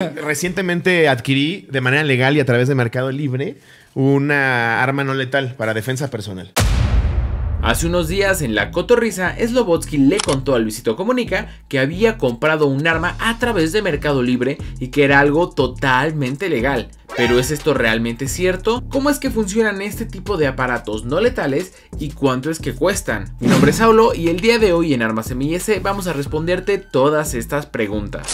Recientemente adquirí de manera legal y a través de Mercado Libre una arma no letal para defensa personal. Hace unos días en la cotorriza, Slobotsky le contó a Luisito Comunica que había comprado un arma a través de Mercado Libre y que era algo totalmente legal. Pero ¿es esto realmente cierto? ¿Cómo es que funcionan este tipo de aparatos no letales y cuánto es que cuestan? Mi nombre es Saulo y el día de hoy en Armas MIS vamos a responderte todas estas preguntas.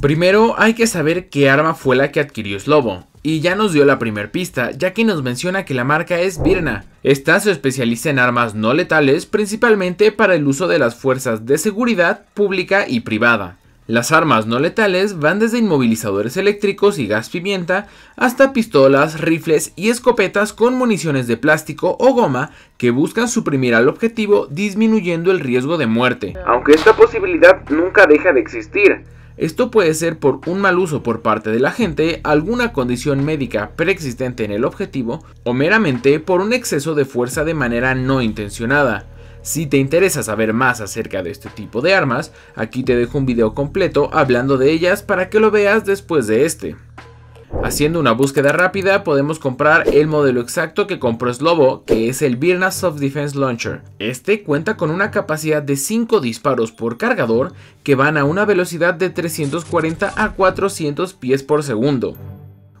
Primero hay que saber qué arma fue la que adquirió Slobo, y ya nos dio la primer pista, ya que nos menciona que la marca es Virna. Esta se especializa en armas no letales, principalmente para el uso de las fuerzas de seguridad pública y privada. Las armas no letales van desde inmovilizadores eléctricos y gas pimienta hasta pistolas, rifles y escopetas con municiones de plástico o goma que buscan suprimir al objetivo disminuyendo el riesgo de muerte. Aunque esta posibilidad nunca deja de existir, esto puede ser por un mal uso por parte de la gente, alguna condición médica preexistente en el objetivo o meramente por un exceso de fuerza de manera no intencionada. Si te interesa saber más acerca de este tipo de armas, aquí te dejo un video completo hablando de ellas para que lo veas después de este. Haciendo una búsqueda rápida podemos comprar el modelo exacto que compró Slobo, que es el Virna Soft Defense Launcher. Este cuenta con una capacidad de 5 disparos por cargador que van a una velocidad de 340 a 400 pies por segundo.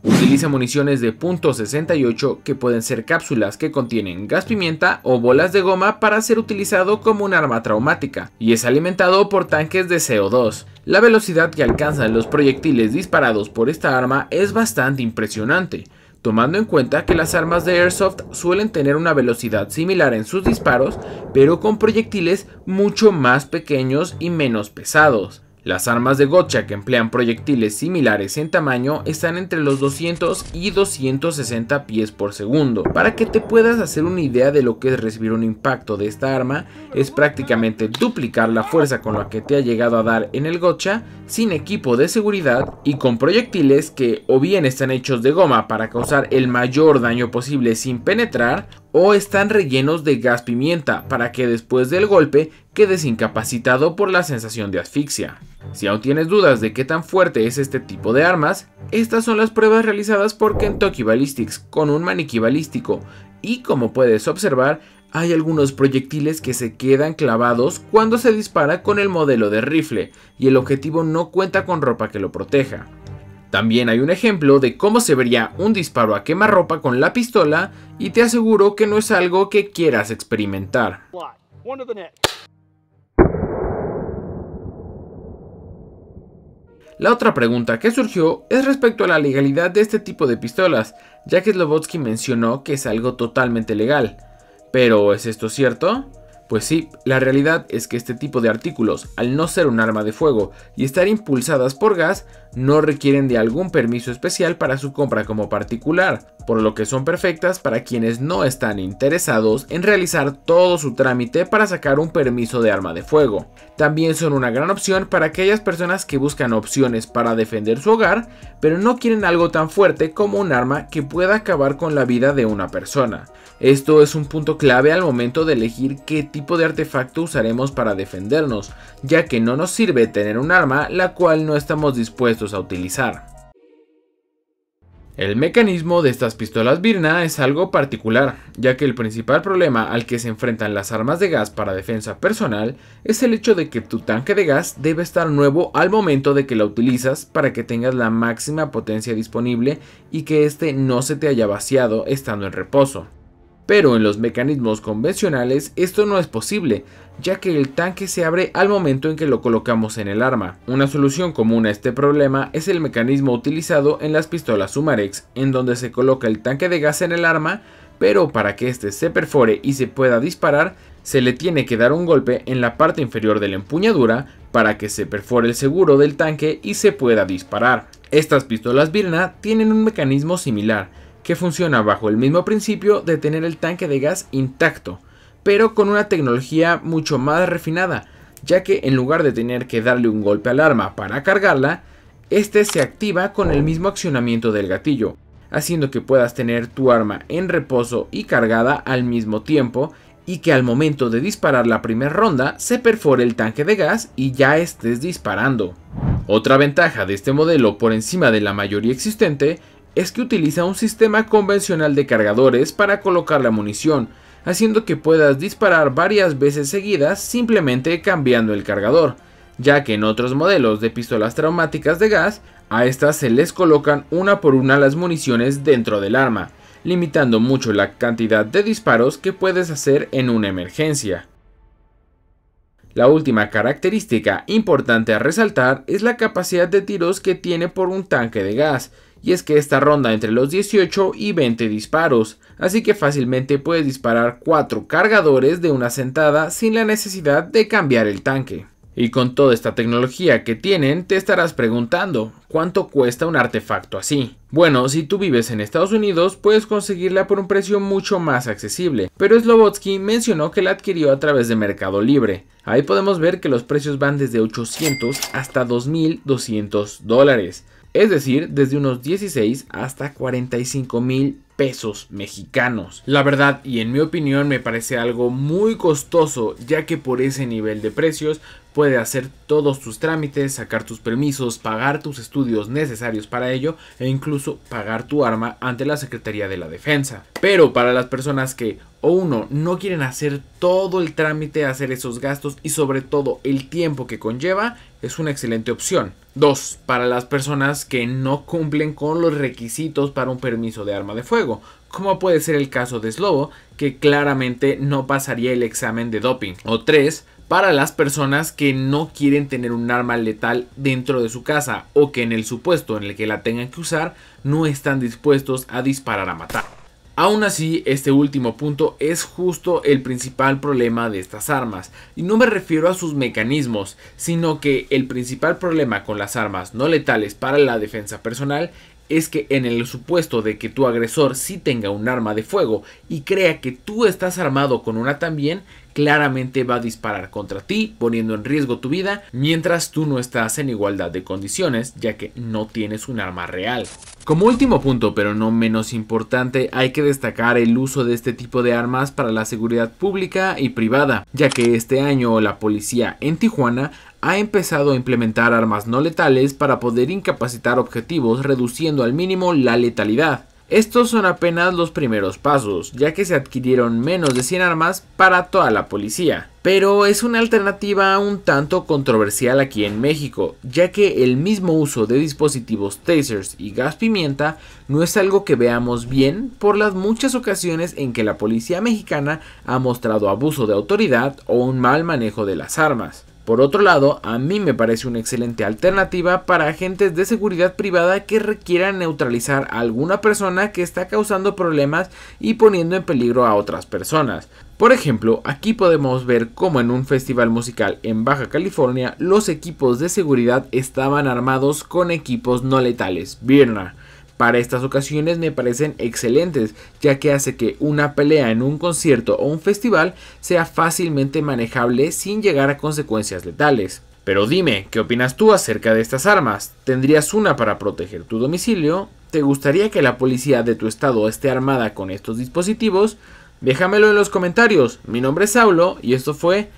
Utiliza municiones de .68 que pueden ser cápsulas que contienen gas pimienta o bolas de goma para ser utilizado como un arma traumática y es alimentado por tanques de CO2. La velocidad que alcanzan los proyectiles disparados por esta arma es bastante impresionante, tomando en cuenta que las armas de Airsoft suelen tener una velocidad similar en sus disparos, pero con proyectiles mucho más pequeños y menos pesados. Las armas de gocha que emplean proyectiles similares en tamaño están entre los 200 y 260 pies por segundo. Para que te puedas hacer una idea de lo que es recibir un impacto de esta arma, es prácticamente duplicar la fuerza con la que te ha llegado a dar en el gocha, sin equipo de seguridad y con proyectiles que o bien están hechos de goma para causar el mayor daño posible sin penetrar o están rellenos de gas pimienta para que después del golpe quedes incapacitado por la sensación de asfixia. Si aún tienes dudas de qué tan fuerte es este tipo de armas, estas son las pruebas realizadas por Kentucky Ballistics con un maniquí balístico y como puedes observar, hay algunos proyectiles que se quedan clavados cuando se dispara con el modelo de rifle y el objetivo no cuenta con ropa que lo proteja. También hay un ejemplo de cómo se vería un disparo a quemarropa con la pistola y te aseguro que no es algo que quieras experimentar. La otra pregunta que surgió es respecto a la legalidad de este tipo de pistolas, ya que Slobodsky mencionó que es algo totalmente legal. Pero ¿es esto cierto? Pues sí, la realidad es que este tipo de artículos, al no ser un arma de fuego y estar impulsadas por gas, no requieren de algún permiso especial para su compra como particular, por lo que son perfectas para quienes no están interesados en realizar todo su trámite para sacar un permiso de arma de fuego. También son una gran opción para aquellas personas que buscan opciones para defender su hogar, pero no quieren algo tan fuerte como un arma que pueda acabar con la vida de una persona. Esto es un punto clave al momento de elegir qué tipo de artefacto usaremos para defendernos, ya que no nos sirve tener un arma la cual no estamos dispuestos a utilizar. El mecanismo de estas pistolas Birna es algo particular, ya que el principal problema al que se enfrentan las armas de gas para defensa personal es el hecho de que tu tanque de gas debe estar nuevo al momento de que la utilizas para que tengas la máxima potencia disponible y que este no se te haya vaciado estando en reposo pero en los mecanismos convencionales esto no es posible, ya que el tanque se abre al momento en que lo colocamos en el arma. Una solución común a este problema es el mecanismo utilizado en las pistolas Sumarex, en donde se coloca el tanque de gas en el arma, pero para que éste se perfore y se pueda disparar, se le tiene que dar un golpe en la parte inferior de la empuñadura para que se perfore el seguro del tanque y se pueda disparar. Estas pistolas Birna tienen un mecanismo similar, que funciona bajo el mismo principio de tener el tanque de gas intacto, pero con una tecnología mucho más refinada, ya que en lugar de tener que darle un golpe al arma para cargarla, este se activa con el mismo accionamiento del gatillo, haciendo que puedas tener tu arma en reposo y cargada al mismo tiempo y que al momento de disparar la primera ronda se perfore el tanque de gas y ya estés disparando. Otra ventaja de este modelo por encima de la mayoría existente es que utiliza un sistema convencional de cargadores para colocar la munición, haciendo que puedas disparar varias veces seguidas simplemente cambiando el cargador, ya que en otros modelos de pistolas traumáticas de gas, a estas se les colocan una por una las municiones dentro del arma, limitando mucho la cantidad de disparos que puedes hacer en una emergencia. La última característica importante a resaltar es la capacidad de tiros que tiene por un tanque de gas, y es que esta ronda entre los 18 y 20 disparos, así que fácilmente puedes disparar 4 cargadores de una sentada sin la necesidad de cambiar el tanque. Y con toda esta tecnología que tienen, te estarás preguntando, ¿cuánto cuesta un artefacto así? Bueno, si tú vives en Estados Unidos, puedes conseguirla por un precio mucho más accesible, pero Slobotsky mencionó que la adquirió a través de Mercado Libre. Ahí podemos ver que los precios van desde 800 hasta 2.200 dólares es decir, desde unos 16 hasta 45.000 pesos mexicanos. La verdad, y en mi opinión, me parece algo muy costoso, ya que por ese nivel de precios puede hacer todos tus trámites, sacar tus permisos, pagar tus estudios necesarios para ello e incluso pagar tu arma ante la Secretaría de la Defensa. Pero para las personas que o uno no quieren hacer todo el trámite, hacer esos gastos y sobre todo el tiempo que conlleva, es una excelente opción. Dos, Para las personas que no cumplen con los requisitos para un permiso de arma de fuego como puede ser el caso de Slobo, que claramente no pasaría el examen de doping. O tres, Para las personas que no quieren tener un arma letal dentro de su casa o que en el supuesto en el que la tengan que usar no están dispuestos a disparar a matar. Aún así, este último punto es justo el principal problema de estas armas, y no me refiero a sus mecanismos, sino que el principal problema con las armas no letales para la defensa personal es que en el supuesto de que tu agresor sí tenga un arma de fuego y crea que tú estás armado con una también, claramente va a disparar contra ti, poniendo en riesgo tu vida, mientras tú no estás en igualdad de condiciones, ya que no tienes un arma real. Como último punto, pero no menos importante, hay que destacar el uso de este tipo de armas para la seguridad pública y privada, ya que este año la policía en Tijuana ha empezado a implementar armas no letales para poder incapacitar objetivos reduciendo al mínimo la letalidad. Estos son apenas los primeros pasos, ya que se adquirieron menos de 100 armas para toda la policía. Pero es una alternativa un tanto controversial aquí en México, ya que el mismo uso de dispositivos tasers y gas pimienta no es algo que veamos bien por las muchas ocasiones en que la policía mexicana ha mostrado abuso de autoridad o un mal manejo de las armas. Por otro lado, a mí me parece una excelente alternativa para agentes de seguridad privada que requieran neutralizar a alguna persona que está causando problemas y poniendo en peligro a otras personas. Por ejemplo, aquí podemos ver cómo en un festival musical en Baja California los equipos de seguridad estaban armados con equipos no letales, para estas ocasiones me parecen excelentes, ya que hace que una pelea en un concierto o un festival sea fácilmente manejable sin llegar a consecuencias letales. Pero dime, ¿qué opinas tú acerca de estas armas? ¿Tendrías una para proteger tu domicilio? ¿Te gustaría que la policía de tu estado esté armada con estos dispositivos? Déjamelo en los comentarios. Mi nombre es Saulo y esto fue...